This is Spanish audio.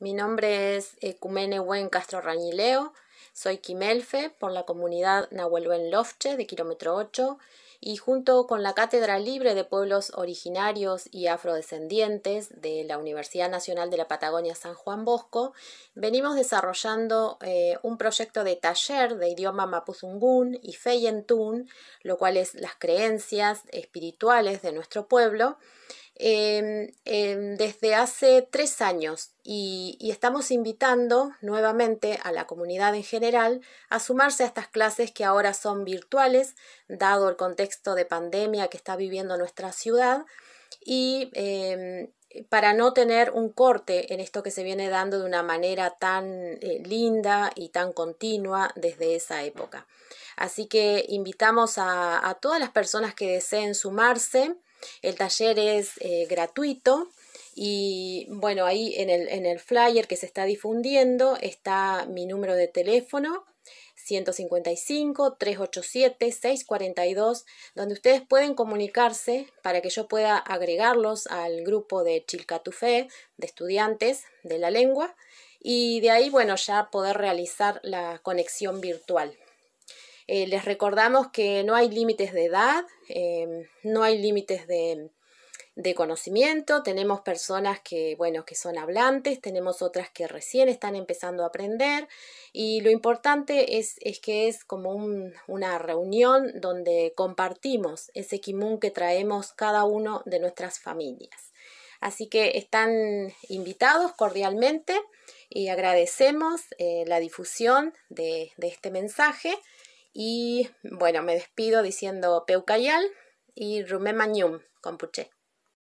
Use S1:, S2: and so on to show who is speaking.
S1: Mi nombre es eh, Cumene Buen Castro Rañileo, soy Quimelfe por la comunidad Nahuel Lofche de kilómetro 8 y junto con la Cátedra Libre de Pueblos Originarios y Afrodescendientes de la Universidad Nacional de la Patagonia San Juan Bosco, venimos desarrollando eh, un proyecto de taller de idioma mapuzungún y feyentún, lo cual es las creencias espirituales de nuestro pueblo, Em, em, desde hace tres años y, estamos invitando nuevamente a la comunidad en general a sumarse a estas clases que ahora son virtuales, dado el contexto de pandemia que está viviendo nuestra ciudad y em, para no tener un corte en esto que se viene dando de una manera tan eh, linda y tan continua desde esa época. Así que invitamos a todas las personas que deseen sumarse. El taller es eh, gratuito y bueno, ahí en el, en el flyer que se está difundiendo está mi número de teléfono 155 387 642, donde ustedes pueden comunicarse para que yo pueda agregarlos al grupo de Chilcatufé de estudiantes de la lengua y de ahí, bueno, ya poder realizar la conexión virtual. Eh, les recordamos que no hay límites de edad, eh, no hay límites de, conocimiento, tenemos personas que, son hablantes, tenemos otras que recién están empezando a aprender y lo importante es, que es como una reunión donde compartimos ese kimun que traemos cada uno de nuestras familias. Así que están invitados cordialmente y agradecemos eh, la difusión de este mensaje y bueno, me despido diciendo Peucayal y con puché.